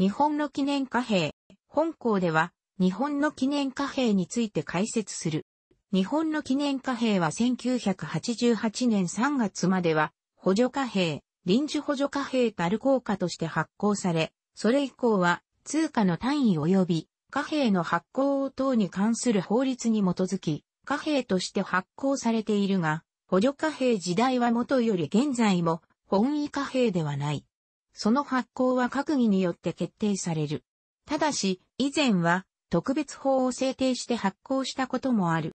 日本の記念貨幣。本校では、日本の記念貨幣について解説する。日本の記念貨幣は1988年3月までは、補助貨幣、臨時補助貨幣たる効果として発行され、それ以降は、通貨の単位及び、貨幣の発行等に関する法律に基づき、貨幣として発行されているが、補助貨幣時代は元より現在も、本位貨幣ではない。その発行は閣議によって決定される。ただし、以前は特別法を制定して発行したこともある。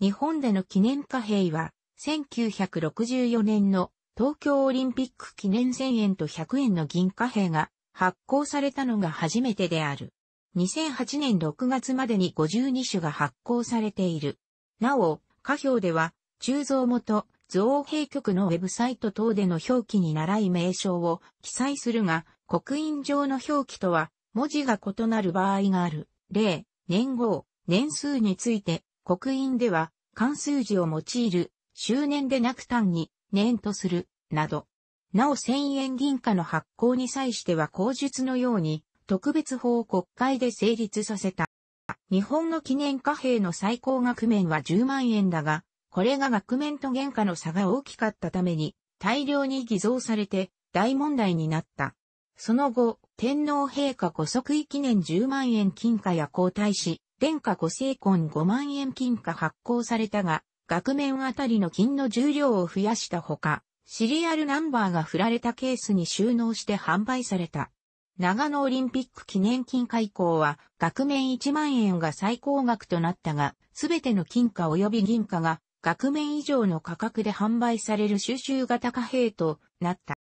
日本での記念貨幣は、1964年の東京オリンピック記念1000円と100円の銀貨幣が発行されたのが初めてである。2008年6月までに52種が発行されている。なお、貨幣では、鋳造元、造幣局のウェブサイト等での表記に習い名称を記載するが、刻印上の表記とは文字が異なる場合がある。例、年号、年数について、刻印では関数字を用いる、周年でなく単に年とする、など。なお1000円銀貨の発行に際しては口述のように特別法を国会で成立させた。日本の記念貨幣の最高額面は10万円だが、これが額面と原価の差が大きかったために、大量に偽造されて大問題になった。その後、天皇陛下ご即位記念10万円金貨や皇太子、殿下ご成婚5万円金貨発行されたが、額面あたりの金の重量を増やしたほか、シリアルナンバーが振られたケースに収納して販売された。長野オリンピック記念金貨以降は、額面1万円が最高額となったが、すべての金貨及び銀貨が額面以上の価格で販売される収集型貨幣となった。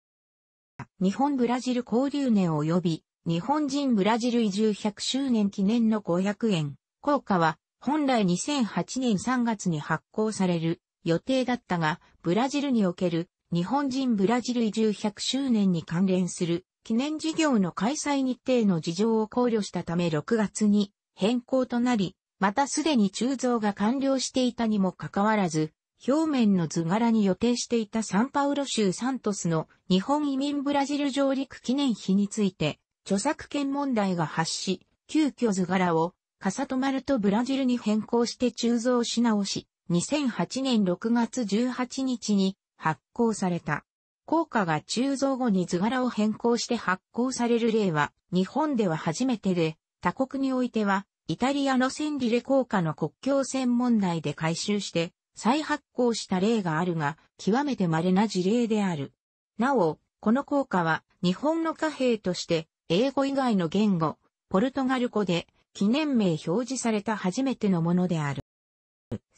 日本ブラジル交流年及び日本人ブラジル移住100周年記念の500円。効果は本来2008年3月に発行される予定だったが、ブラジルにおける日本人ブラジル移住100周年に関連する記念事業の開催日程の事情を考慮したため6月に変更となり、またすでに鋳造が完了していたにもかかわらず、表面の図柄に予定していたサンパウロ州サントスの日本移民ブラジル上陸記念碑について、著作権問題が発し、急遽図柄をカサトマルとブラジルに変更して鋳造し直し、2008年6月18日に発行された。効果が鋳造後に図柄を変更して発行される例は、日本では初めてで、他国においては、イタリアのセンリレ効果の国境線問題で回収して再発行した例があるが、極めて稀な事例である。なお、この効果は日本の貨幣として英語以外の言語、ポルトガル語で記念名表示された初めてのものである。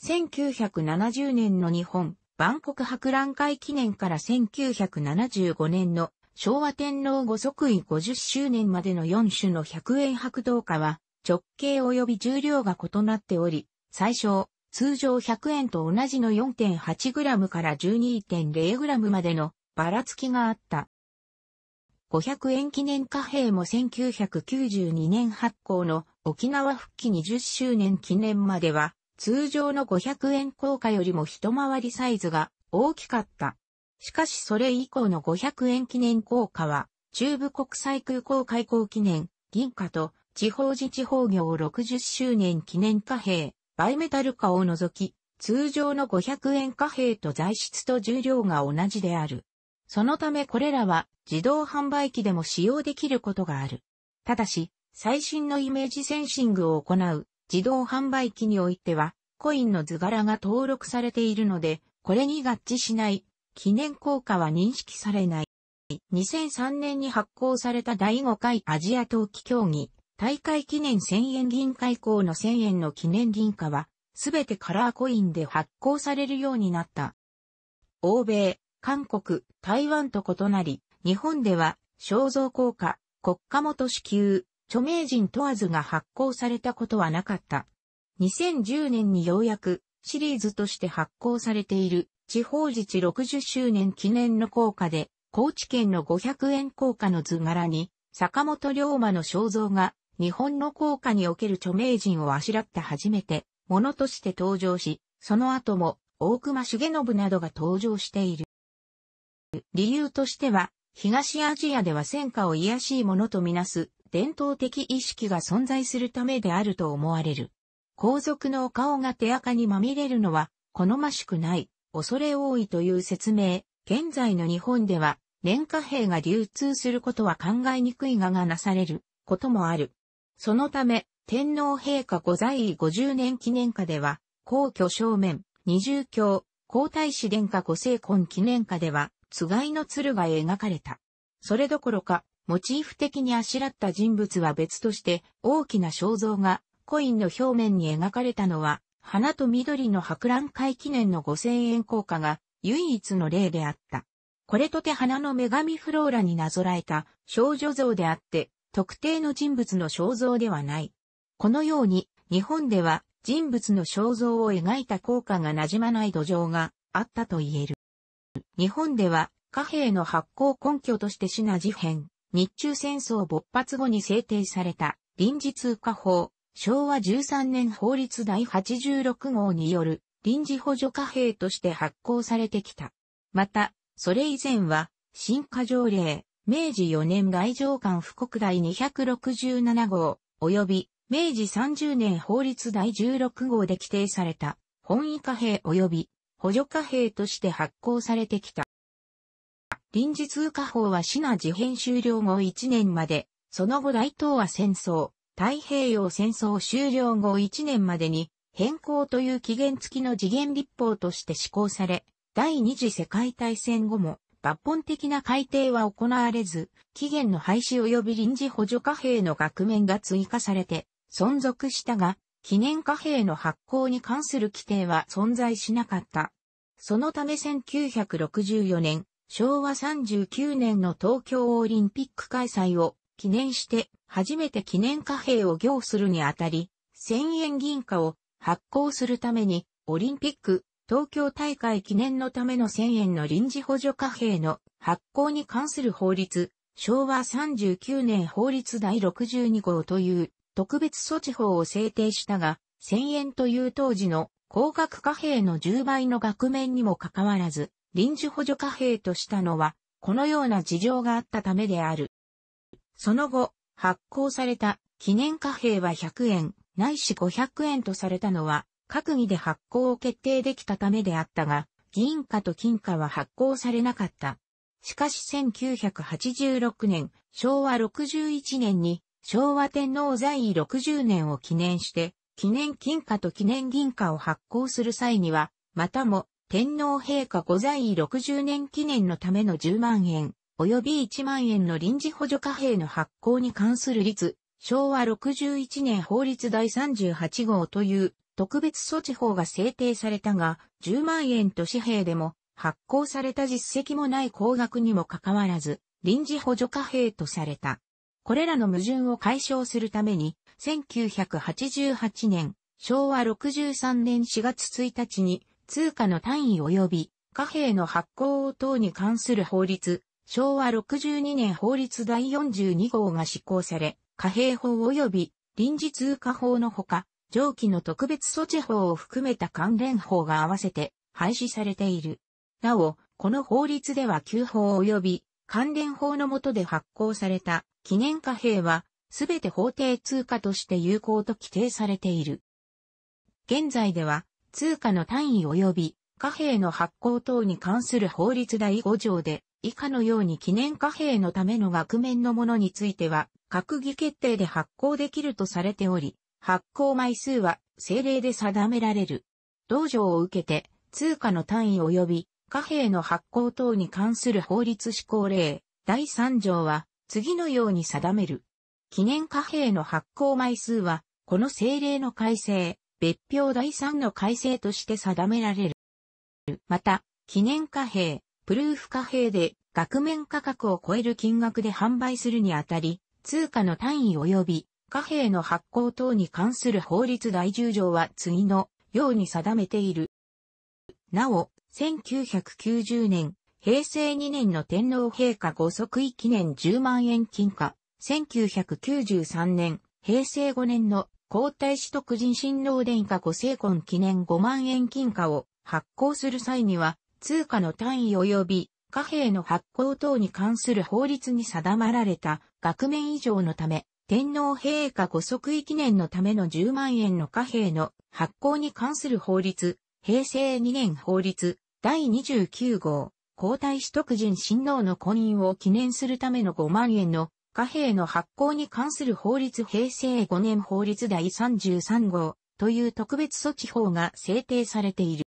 1970年の日本、万国博覧会記念から1975年の昭和天皇ご即位50周年までの4種の100円白銅貨は直径及び重量が異なっており、最小、通常100円と同じの 4.8g から 12.0g までのばらつきがあった。500円記念貨幣も1992年発行の沖縄復帰20周年記念までは通常の500円硬貨よりも一回りサイズが大きかった。しかしそれ以降の500円記念硬貨は中部国際空港開港記念銀貨と地方自治法業60周年記念貨幣、バイメタル化を除き、通常の500円貨幣と材質と重量が同じである。そのためこれらは自動販売機でも使用できることがある。ただし、最新のイメージセンシングを行う自動販売機においては、コインの図柄が登録されているので、これに合致しない記念効果は認識されない。2003年に発行された第5回アジア陶器競技大会記念1000円銀開港の1000円の記念銀貨は、すべてカラーコインで発行されるようになった。欧米、韓国、台湾と異なり、日本では、肖像硬貨、国家元支給、著名人問わずが発行されたことはなかった。2010年にようやく、シリーズとして発行されている、地方自治60周年記念の硬貨で、高知県の500円硬貨の図柄に、坂本龍馬の肖像が日本の効果における著名人をあしらって初めて、ものとして登場し、その後も、大隈重信などが登場している。理由としては、東アジアでは戦火を癒しいものとみなす伝統的意識が存在するためであると思われる。皇族のお顔が手垢にまみれるのは好ましくない、恐れ多いという説明。現在の日本では、年貨幣が流通することは考えにくいががなされることもある。そのため、天皇陛下御在位50年記念下では、皇居正面、二重橋、皇太子殿下御成婚記念下では、つがいの鶴が描かれた。それどころか、モチーフ的にあしらった人物は別として、大きな肖像が、コインの表面に描かれたのは、花と緑の博覧会記念の五千円硬貨が、唯一の例であった。これとて花の女神フローラになぞらえた少女像であって、特定の人物の肖像ではない。このように、日本では人物の肖像を描いた効果がなじまない土壌があったと言える。日本では貨幣の発行根拠としてシナ事変、日中戦争勃発後に制定された臨時通貨法、昭和13年法律第86号による臨時補助貨幣として発行されてきた。また、それ以前は、新貨条例、明治4年外上官布告第267号、及び明治30年法律第16号で規定された本位貨幣及び補助貨幣として発行されてきた。臨時通貨法はシナ事変終了後1年まで、その後大東亜戦争、太平洋戦争終了後1年までに変更という期限付きの次元立法として施行され、第二次世界大戦後も抜本的な改定は行われず、期限の廃止及び臨時補助貨幣の額面が追加されて存続したが、記念貨幣の発行に関する規定は存在しなかった。そのため1964年、昭和39年の東京オリンピック開催を記念して初めて記念貨幣を行するにあたり、1000円銀貨を発行するためにオリンピック東京大会記念のための1000円の臨時補助貨幣の発行に関する法律、昭和39年法律第62号という特別措置法を制定したが、1000円という当時の高額貨幣の10倍の額面にもかかわらず、臨時補助貨幣としたのは、このような事情があったためである。その後、発行された記念貨幣は100円、ないし500円とされたのは、閣議で発行を決定できたためであったが、銀貨と金貨は発行されなかった。しかし1986年、昭和61年に昭和天皇在位60年を記念して、記念金貨と記念銀貨を発行する際には、またも天皇陛下ご在位60年記念のための10万円、及び1万円の臨時補助貨幣の発行に関する率、昭和61年法律第38号という特別措置法が制定されたが、10万円と紙幣でも発行された実績もない高額にもかかわらず、臨時補助貨幣とされた。これらの矛盾を解消するために、1988年、昭和63年4月1日に、通貨の単位及び貨幣の発行等に関する法律、昭和62年法律第42号が施行され、貨幣法及び臨時通貨法のほか、上記の特別措置法を含めた関連法が合わせて廃止されている。なお、この法律では旧法及び関連法の下で発行された記念貨幣は、すべて法定通貨として有効と規定されている。現在では、通貨の単位及び貨幣の発行等に関する法律第5条で、以下のように記念貨幣のための額面のものについては、閣議決定で発行できるとされており、発行枚数は政令で定められる。道場を受けて、通貨の単位及び貨幣の発行等に関する法律施行令、第3条は、次のように定める。記念貨幣の発行枚数は、この政令の改正、別表第3の改正として定められる。また、記念貨幣、プルーフ貨幣で、額面価格を超える金額で販売するにあたり、通貨の単位及び貨幣の発行等に関する法律第10条は次のように定めている。なお、1990年、平成2年の天皇陛下ご即位記念10万円金貨、1993年、平成5年の皇太子徳人新郎殿下ご成婚記念5万円金貨を発行する際には、通貨の単位及び貨幣の発行等に関する法律に定まられた額面以上のため、天皇陛下ご即位記念のための10万円の貨幣の発行に関する法律、平成2年法律第29号、皇太子特人親王の婚姻を記念するための5万円の貨幣の発行に関する法律平成5年法律第33号という特別措置法が制定されている。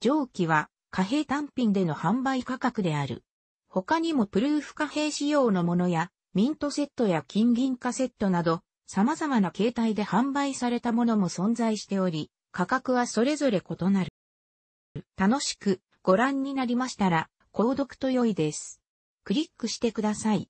上記は貨幣単品での販売価格である。他にもプルーフ貨幣仕様のものやミントセットや金銀貨セットなど、様々な形態で販売されたものも存在しており、価格はそれぞれ異なる。楽しくご覧になりましたら、購読と良いです。クリックしてください。